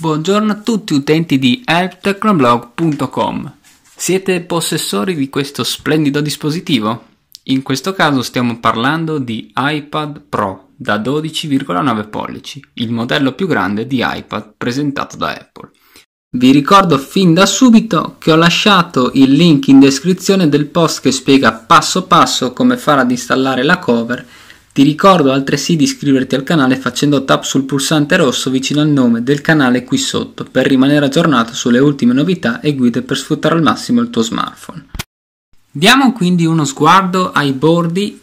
Buongiorno a tutti utenti di helptecnoblog.com. Siete possessori di questo splendido dispositivo? In questo caso stiamo parlando di iPad Pro da 12,9 pollici, il modello più grande di iPad presentato da Apple. Vi ricordo fin da subito che ho lasciato il link in descrizione del post che spiega passo passo come fare ad installare la cover ti ricordo altresì di iscriverti al canale facendo tap sul pulsante rosso vicino al nome del canale qui sotto per rimanere aggiornato sulle ultime novità e guide per sfruttare al massimo il tuo smartphone. Diamo quindi uno sguardo ai bordi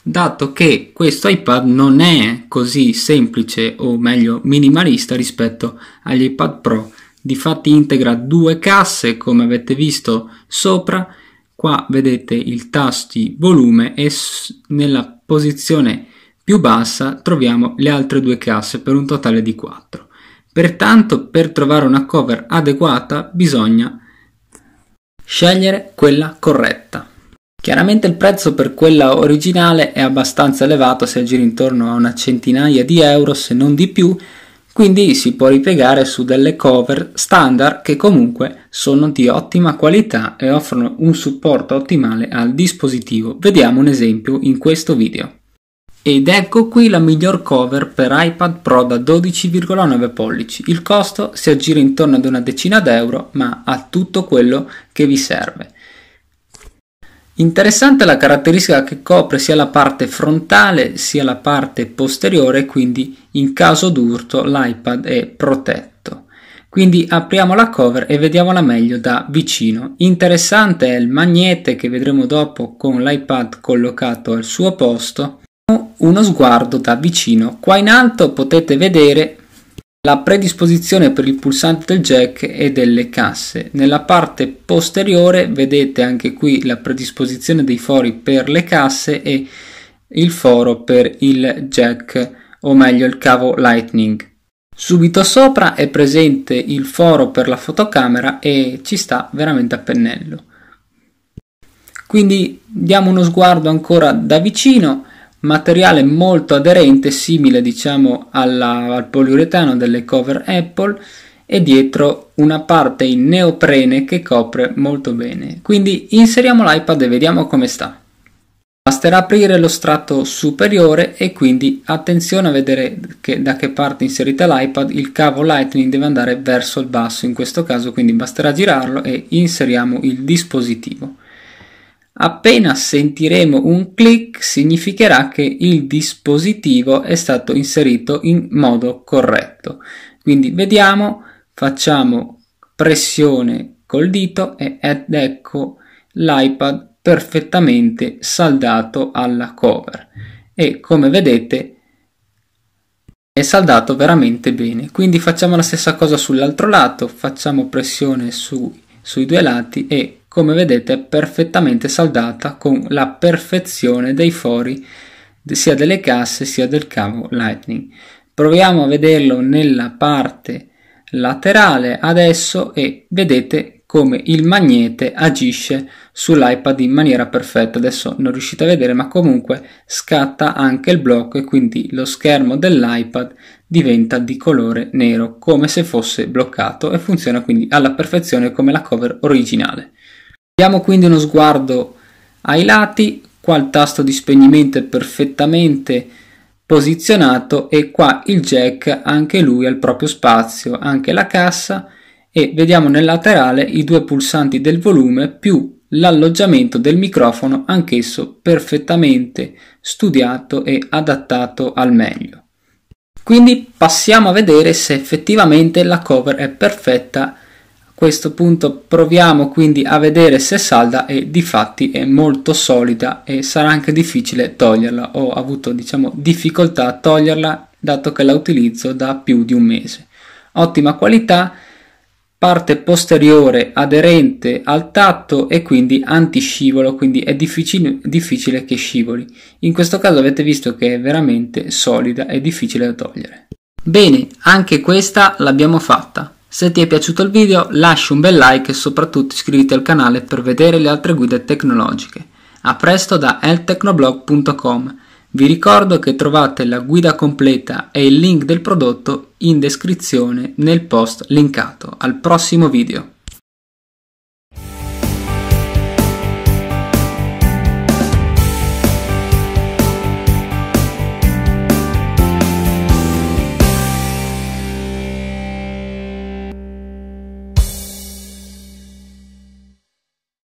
dato che questo iPad non è così semplice o meglio minimalista rispetto agli iPad Pro. Difatti integra due casse come avete visto sopra, qua vedete il tasti volume e nella posizione più bassa troviamo le altre due casse per un totale di 4. Pertanto per trovare una cover adeguata bisogna scegliere quella corretta. Chiaramente il prezzo per quella originale è abbastanza elevato, si aggira intorno a una centinaia di euro se non di più, quindi si può ripiegare su delle cover standard che comunque sono di ottima qualità e offrono un supporto ottimale al dispositivo. Vediamo un esempio in questo video. Ed ecco qui la miglior cover per iPad Pro da 12,9 pollici. Il costo si aggira intorno ad una decina d'euro, ma ha tutto quello che vi serve. Interessante la caratteristica che copre sia la parte frontale sia la parte posteriore, quindi in caso d'urto l'iPad è protetto. Quindi apriamo la cover e vediamola meglio da vicino. Interessante è il magnete che vedremo dopo con l'iPad collocato al suo posto. Uno sguardo da vicino. Qua in alto potete vedere la predisposizione per il pulsante del jack e delle casse. Nella parte posteriore vedete anche qui la predisposizione dei fori per le casse e il foro per il jack o meglio il cavo lightning. Subito sopra è presente il foro per la fotocamera e ci sta veramente a pennello. Quindi diamo uno sguardo ancora da vicino materiale molto aderente simile diciamo alla, al poliuretano delle cover Apple e dietro una parte in neoprene che copre molto bene. Quindi inseriamo l'iPad e vediamo come sta. Basterà aprire lo strato superiore e quindi attenzione a vedere che, da che parte inserita l'iPad, il cavo Lightning deve andare verso il basso in questo caso, quindi basterà girarlo e inseriamo il dispositivo. Appena sentiremo un clic significherà che il dispositivo è stato inserito in modo corretto. Quindi vediamo, facciamo pressione col dito ed ecco l'iPad perfettamente saldato alla cover e come vedete è saldato veramente bene quindi facciamo la stessa cosa sull'altro lato facciamo pressione su, sui due lati e come vedete è perfettamente saldata con la perfezione dei fori sia delle casse sia del cavo lightning proviamo a vederlo nella parte laterale adesso e vedete come il magnete agisce sull'iPad in maniera perfetta adesso non riuscite a vedere ma comunque scatta anche il blocco e quindi lo schermo dell'iPad diventa di colore nero come se fosse bloccato e funziona quindi alla perfezione come la cover originale Diamo quindi uno sguardo ai lati, qua il tasto di spegnimento è perfettamente posizionato e qua il jack anche lui ha il proprio spazio, anche la cassa e vediamo nel laterale i due pulsanti del volume più l'alloggiamento del microfono anch'esso perfettamente studiato e adattato al meglio. Quindi passiamo a vedere se effettivamente la cover è perfetta questo punto proviamo quindi a vedere se è salda e di fatti è molto solida e sarà anche difficile toglierla ho avuto diciamo difficoltà a toglierla dato che la utilizzo da più di un mese ottima qualità parte posteriore aderente al tatto e quindi antiscivolo quindi è difficile, difficile che scivoli in questo caso avete visto che è veramente solida e difficile da togliere bene anche questa l'abbiamo fatta se ti è piaciuto il video lascia un bel like e soprattutto iscriviti al canale per vedere le altre guide tecnologiche. A presto da eltecnoblog.com. Vi ricordo che trovate la guida completa e il link del prodotto in descrizione nel post linkato. Al prossimo video!